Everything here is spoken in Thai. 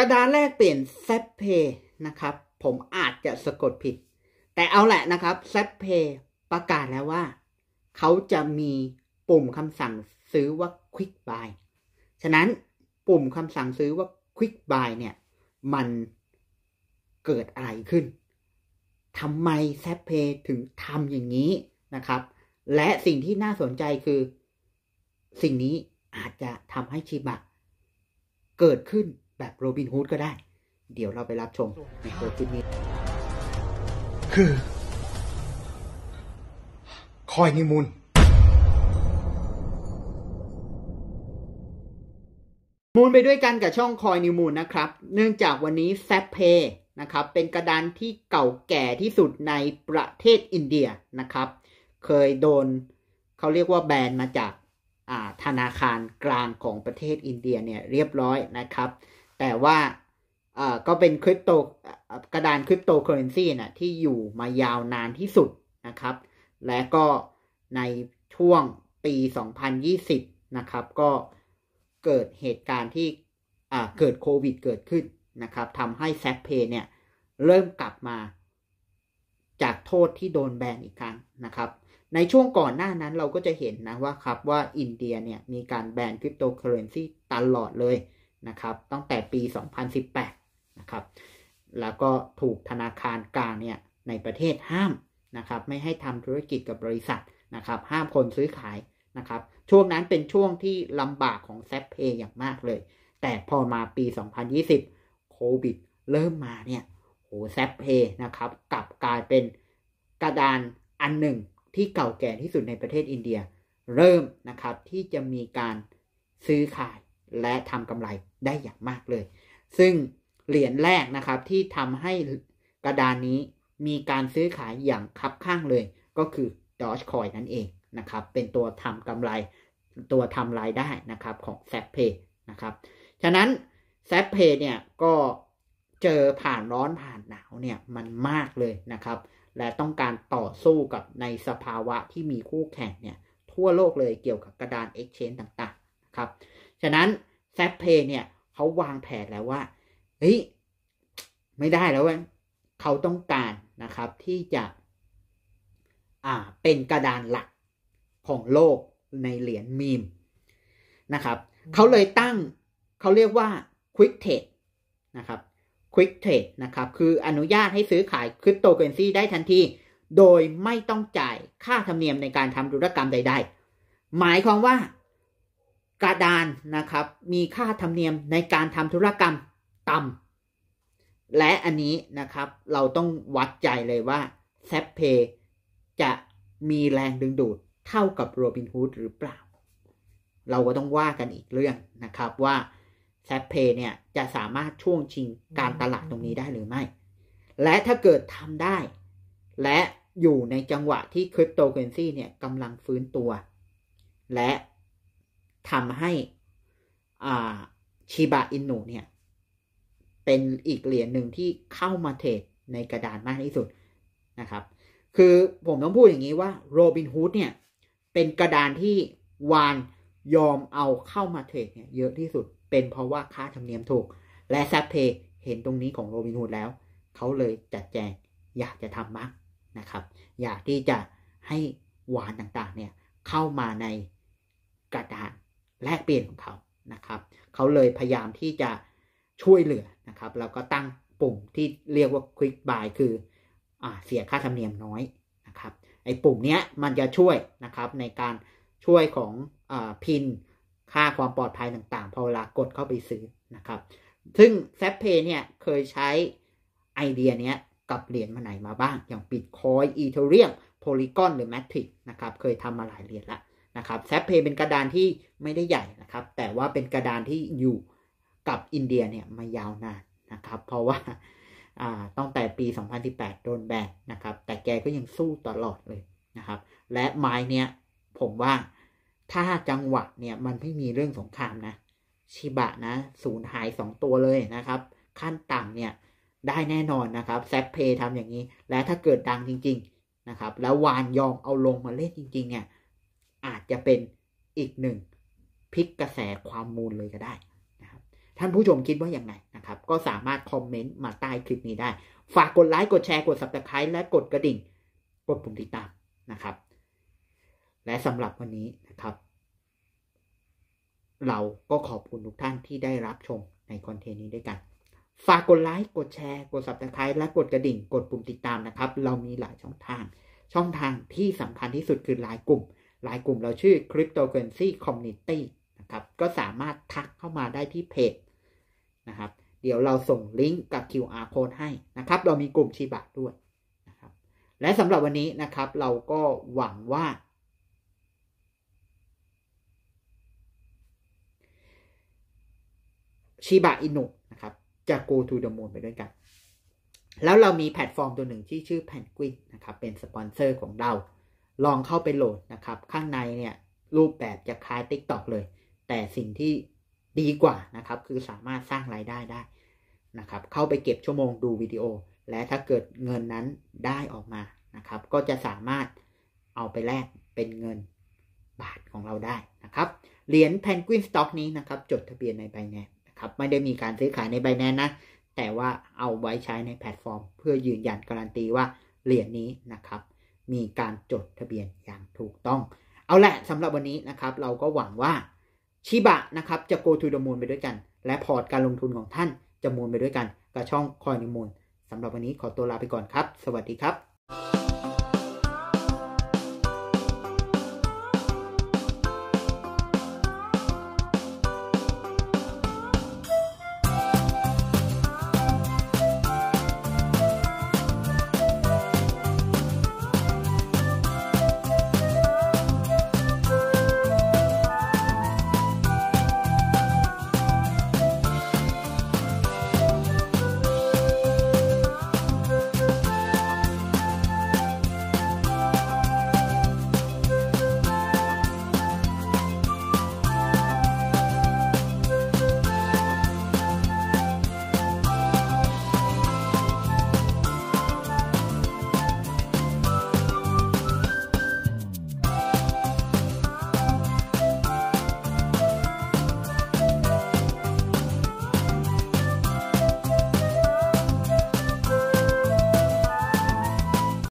กระดานแรกเปลี่ยนแซปเพนะครับ ผมอาจจะสะกดผิด แต่เอาแหละนะครับแซปเพประกาศแล้วว่า เขาจะมีปุ่มคำสั่งซื้อว่า Quick Buy ฉะนั้นปุ่มคำสั่งซื้อว่า Quick Buy เนี่ย มันเกิดอะไรขึ้น ทำไมแซปเพถึงทำอย่างนี้นะครับ และสิ่งที่น่าสนใจคือ สิ่งนี้อาจจะทำให้ชิบะเกิดขึ้นแบบโรบินฮูดก็ได้ เดี๋ยวเราไปรับชมในตัวคลิปนี้คือ คอยนิมูลมูลไปด้วยกันกับช่องคอยนิมูลนะครับ เนื่องจากวันนี้แซปเพนะครับ เป็นกระดานที่เก่าแก่ที่สุดในประเทศอินเดียนะครับ เคยโดนเขาเรียกว่าแบนมาจากธนาคารกลางของประเทศอินเดียเนี่ยเรียบร้อยนะครับแต่ว่าเอ่อก็เป็นคริปโตกระดานคริปโตเคอเรนซีน่ะที่อยู่มายาวนานที่สุดนะครับ และก็ในช่วงปี 2020 นะครับก็เกิดเหตุการณ์ที่เกิดโควิดเกิดขึ้นนะครับทำให้แซฟเพย์เนี่ยเริ่มกลับมาจากโทษที่โดนแบนอีกครั้งนะครับ ในช่วงก่อนหน้านั้นเราก็จะเห็นนะว่าครับว่าอินเดียเนี่ยมีการแบนคริปโตเคอเรนซีตลอดเลยนะครับตั้งแต่ปี 2018 นะครับแล้วก็ถูกธนาคารกลางเนี่ยในประเทศห้ามนะครับไม่ให้ทำธุรกิจกับบริษัทนะครับห้ามคนซื้อขายนะครับช่วงนั้นเป็นช่วงที่ลำบากของแซปเพย์อย่างมากเลย แต่พอมาปี 2020 โควิดเริ่มมาเนี่ยโหแซปเพย์นะครับกลับกลายเป็นกระดานอันหนึ่ง ที่เก่าแก่ที่สุดในประเทศอินเดีย เริ่มนะครับที่จะมีการซื้อขายและทำกำไรได้อย่างมากเลย ซึ่งเหรียญแรกนะครับที่ทำให้กระดานนี้มีการซื้อขายอย่างคับข้างเลย ก็คือ Dogecoin นั่นเองนะครับ เป็นตัวทำกำไรตัวทำรายได้นะครับของ s ซ p a y นะครับฉะนั้น s ซ p a y เนี่ยก็เจอผ่านร้อนผ่านหนาวเนี่ยมันมากเลยนะครับ และต้องการต่อสู้กับในสภาวะที่มีคู่แข่งเนี่ยทั่วโลกเลยเกี่ยวกับกระดาน Exchange ต่างๆนะครับฉะนั้นแซฟเพย์เนี่ยเขาวางแผนแล้วว่าเฮ้ยไม่ได้แล้วเว้ยเขาต้องการนะครับที่จะอ่าเป็นกระดานหลัก ของโลกในเหรียญมีมนะครับเขาเลยตั้งเขาเรียกว่า Quick Trade นะครับ Quick Trade นะครับ คืออนุญาตให้ซื้อขายคริปโตเคอเรนซีได้ทันทีโดยไม่ต้องจ่ายค่าธรรมเนียมในการทำธุรกรรมใดๆ หมายความว่ากระดานนะครับ มีค่าธรรมเนียมในการทำธุรกรรมต่ำและอันนี้นะครับ เราต้องวัดใจเลยว่าแซปเพจะมีแรงดึงดูด เท่ากับโรบินฮูดหรือเปล่า เราก็ต้องว่ากันอีกเรื่องนะครับว่าแซปเพเนี่ยจะสามารถช่วงชิงการตลาดตรงนี้ได้หรือไม่ และถ้าเกิดทำได้ และอยู่ในจังหวะที่คริปโตเคอเรนซีเนี่ยกำลังฟื้นตัว และทำให้อ่าชิบะอินุเนี่ยเป็นอีกเหรียญหนึ่งที่เข้ามาเทรดในกระดานมากที่สุดนะครับ คือผมต้องพูดอย่างนี้ว่าโรบินฮูดเนี่ย เป็นกระดานที่วานยอมเอาเข้ามาเทรดเนี่ยเยอะที่สุด เป็นเพราะว่าค่าธรรมเนียมถูก และซัเพเห็นตรงนี้ของโรบินฮูดแล้วเขาเลยจัดแจงอยากจะทำมักนะครับ อยากที่จะให้วานต่างๆเนี่ยเข้ามาในกระดานแลกเปลี่ยนของเขา นะครับ เขาเลยพยายามที่จะช่วยเหลือ นะครับ แล้วก็ตั้งปุ่มที่เรียกว่า Quick Buy คืออเสียค่าธรรมเนียมน้อย นะครับ ไอ้ปุ่มเนี้ยมันจะช่วย นะครับ ในการช่วยของอพินค่าความปลอดภัยต่างๆ พอเวลากดเข้าไปซื้อนะครับ ซึ่ง s a p เพยเนี่ยเคยใช้ไอเดียเนี้ยกับเหรียญมาไหนมาบ้าง อย่าง Bitcoin Ethereum Polygon หรือ Matrix นะครับ เคยทำมาหลายเหรียญละนะครับแซปเพย์เป็นกระดานที่ไม่ได้ใหญ่นะครับ แต่ว่าเป็นกระดานที่อยู่กับอินเดียเนี่ยมายาวนานนะครับ เพราะว่าตั้งแต่ปี 2018 โดนแบนนะครับ แต่แกก็ยังสู้ตลอดเลยนะครับ และไม้เนี่ยผมว่าถ้าจังหวะเนี่ยมันไม่มีเรื่องสงครามนะชิบะนะสูญหาย 2 ตัวเลยนะครับ ขั้นต่ำเนี่ยได้แน่นอนนะครับแซปเพย์ทำอย่างนี้ และถ้าเกิดดังจริง ๆนะครับ แล้ววานยองเอาลงมาเล่นจริงๆเนี่ยอาจจะเป็นอีกหนึ่งพลิกกระแสความมูลเลยก็ได้นะครับ ท่านผู้ชมคิดว่าอย่างไรนะครับ ก็สามารถคอมเมนต์มาใต้คลิปนี้ได้ ฝากกดไลค์กดแชร์กด subscribe และกดกระดิ่งกดปุ่มติดตามนะครับ และสำหรับวันนี้นะครับ เราก็ขอบคุณทุกท่านที่ได้รับชมในคอนเทนต์นี้ด้วยกันฝากกดไลค์กดแชร์กด subscribe และกดกระดิ่ง กดปุ่มติดตามนะครับ เรามีหลายช่องทาง ช่องทางที่สำคัญที่สุดคือไลน์กลุ่มหลายกลุ่มเราชื่อ Cryptocurrency Community นะครับ ก็สามารถทักเข้ามาได้ที่เพจนะครับ เดี๋ยวเราส่งลิงก์กับ QR code ให้นะครับ เรามีกลุ่มชีบะด้วยนะครับ และสำหรับวันนี้นะครับ เราก็หวังว่าชีบะอินุนะครับ จะ go to the moon ไปด้วยกัน แล้วเรามีแพลตฟอร์มตัวหนึ่งที่ชื่อ Penguin นะครับ เป็นสปอนเซอร์ของเราลองเข้าไปโหลดนะครับ ข้างในเนี่ยรูปแบบจะคล้าย TikTok เลย แต่สิ่งที่ดีกว่านะครับ คือสามารถสร้างรายได้ได้นะครับ เข้าไปเก็บชั่วโมงดูวิดีโอ และถ้าเกิดเงินนั้นได้ออกมานะครับ ก็จะสามารถเอาไปแลกเป็นเงินบาทของเราได้นะครับ เหรียญแพนกวินสต็อกนี้นะครับ จดทะเบียนในไบแนนนะครับ ไม่ได้มีการซื้อขายในไบแนนนะ แต่ว่าเอาไว้ใช้ในแพลตฟอร์ม เพื่อยืนยันการันตีว่าเหรียญนี้นะครับมีการจดทะเบียนอย่างถูกต้อง เอาแหละสำหรับวันนี้นะครับเราก็หวังว่า ชิบะนะครับ จะโกทูดมูลไปด้วยกัน และพอร์ตการลงทุนของท่านจะมูลไปด้วยกันกับช่องคอยนิมูลสำหรับวันนี้ขอตัวลาไปก่อนครับ สวัสดีครับ